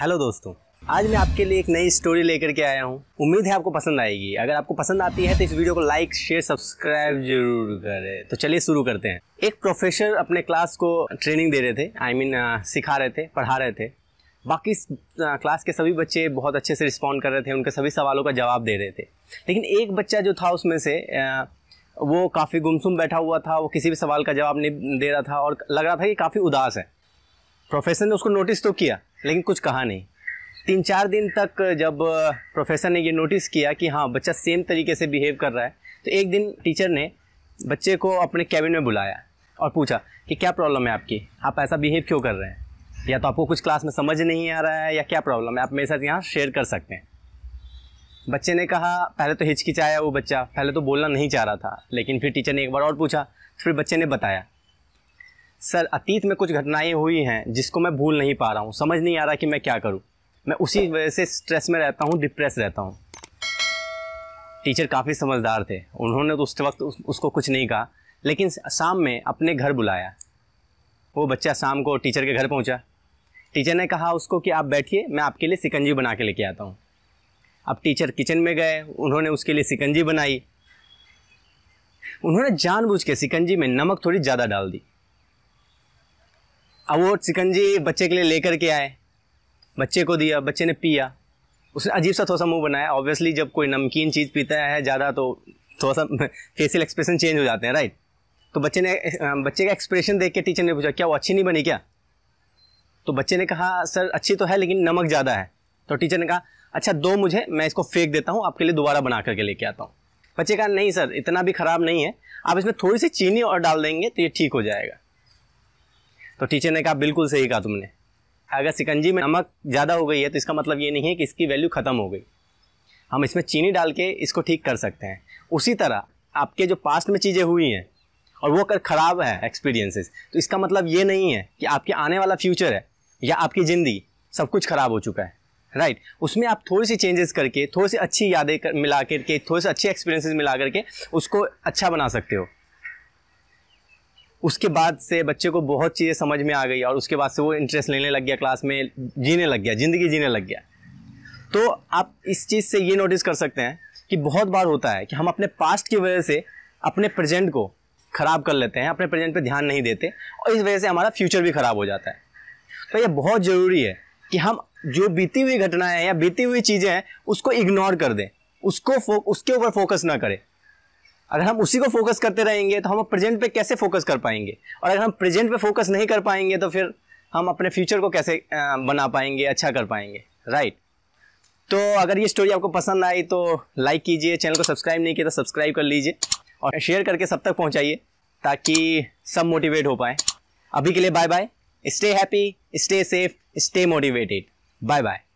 Hello दोस्तों आज मैं आपके लिए एक नई स्टोरी लेकर के आया हूँ उम्मीद है आपको पसंद आएगी अगर आपको पसंद आती है तो इस वीडियो को लाइक शेयर सब्सक्राइब जरूर करें तो चलिए शुरू करते हैं एक प्रोफेसर अपने क्लास को ट्रेनिंग दे रहे थे आई I मीन mean, सिखा रहे थे पढ़ा रहे थे बाकी क्लास के सभी बच्चे बहुत अच्छे से रिस्पॉन्ड कर रहे थे उनके सभी सवालों का जवाब दे रहे थे लेकिन एक बच्चा जो था उसमें से वो काफ़ी गुमसुम बैठा हुआ था वो किसी भी सवाल का जवाब नहीं दे रहा था और लग रहा था कि काफ़ी उदास है प्रोफेसर ने उसको नोटिस तो किया लेकिन कुछ कहा नहीं तीन चार दिन तक जब प्रोफेसर ने ये नोटिस किया कि हाँ बच्चा सेम तरीके से बिहेव कर रहा है तो एक दिन टीचर ने बच्चे को अपने कैबिन में बुलाया और पूछा कि क्या प्रॉब्लम है आपकी आप ऐसा बिहेव क्यों कर रहे हैं या तो आपको कुछ क्लास में समझ नहीं आ रहा है या क्या प्रॉब्लम है आप मेरे साथ यहाँ शेयर कर सकते हैं बच्चे ने कहा पहले तो हिचकिचाया वो बच्चा पहले तो बोलना नहीं चाह रहा था लेकिन फिर टीचर ने एक बार और पूछा फिर बच्चे ने बताया सर अतीत में कुछ घटनाएं हुई हैं जिसको मैं भूल नहीं पा रहा हूँ समझ नहीं आ रहा कि मैं क्या करूँ मैं उसी वजह से स्ट्रेस में रहता हूँ डिप्रेस रहता हूँ टीचर काफ़ी समझदार थे उन्होंने तो उस वक्त उस, उसको कुछ नहीं कहा लेकिन शाम में अपने घर बुलाया वो बच्चा शाम को टीचर के घर पहुंचा टीचर ने कहा उसको कि आप बैठिए मैं आपके लिए सिकंजी बना के लेके आता हूँ अब टीचर किचन में गए उन्होंने उसके लिए सिकंजी बनाई उन्होंने जानबूझ के सिकंजी में नमक थोड़ी ज़्यादा डाल दी अब चिकन सिकंजी बच्चे के लिए लेकर के आए बच्चे को दिया बच्चे ने पिया उसने अजीब सा थोड़ा सा मुंह बनाया ऑब्वियसली जब कोई नमकीन चीज़ पीता है ज़्यादा तो थोड़ा सा फेसियल एक्सप्रेशन चेंज हो जाते हैं राइट तो बच्चे ने बच्चे का एक्सप्रेशन देख के टीचर ने पूछा क्या वो अच्छी नहीं बनी क्या तो बच्चे ने कहा सर अच्छी तो है लेकिन नमक ज़्यादा है तो टीचर ने कहा अच्छा दो मुझे मैं इसको फेंक देता हूँ आपके लिए दोबारा बना करके लेके आता हूँ बच्चे कहा नहीं सर इतना भी ख़राब नहीं है आप इसमें थोड़ी सी चीनी और डाल देंगे तो ये ठीक हो जाएगा तो टीचर ने कहा बिल्कुल सही कहा तुमने अगर सिकंजी में नमक ज़्यादा हो गई है तो इसका मतलब ये नहीं है कि इसकी वैल्यू ख़त्म हो गई हम इसमें चीनी डाल के इसको ठीक कर सकते हैं उसी तरह आपके जो पास्ट में चीज़ें हुई हैं और वो अगर ख़राब है एक्सपीरियंसेस तो इसका मतलब ये नहीं है कि आपके आने वाला फ्यूचर है या आपकी ज़िंदगी सब कुछ ख़राब हो चुका है राइट right. उसमें आप थोड़ी सी चेंजेस करके थोड़ी सी अच्छी यादें कर, मिला करके थोड़े से अच्छे एक्सपीरियंसेस मिला करके उसको अच्छा बना सकते हो उसके बाद से बच्चे को बहुत चीज़ें समझ में आ गई और उसके बाद से वो इंटरेस्ट लेने लग गया क्लास में जीने लग गया ज़िंदगी जीने लग गया तो आप इस चीज़ से ये नोटिस कर सकते हैं कि बहुत बार होता है कि हम अपने पास्ट की वजह से अपने प्रेजेंट को ख़राब कर लेते हैं अपने प्रेजेंट पर ध्यान नहीं देते और इस वजह से हमारा फ्यूचर भी ख़राब हो जाता है तो यह बहुत ज़रूरी है कि हम जो बीती हुई घटनाएं हैं या बीती हुई चीज़ें हैं उसको इग्नोर कर दें उसको फो उसके ऊपर फोकस ना करें अगर हम उसी को फोकस करते रहेंगे तो हम प्रेजेंट पे कैसे फोकस कर पाएंगे और अगर हम प्रेजेंट पे फोकस नहीं कर पाएंगे तो फिर हम अपने फ्यूचर को कैसे बना पाएंगे अच्छा कर पाएंगे राइट तो अगर ये स्टोरी आपको पसंद आई तो लाइक कीजिए चैनल को सब्सक्राइब नहीं किया तो सब्सक्राइब कर लीजिए और शेयर करके सब तक पहुँचाइए ताकि सब मोटिवेट हो पाए अभी के लिए bye bye stay happy stay safe stay motivated bye bye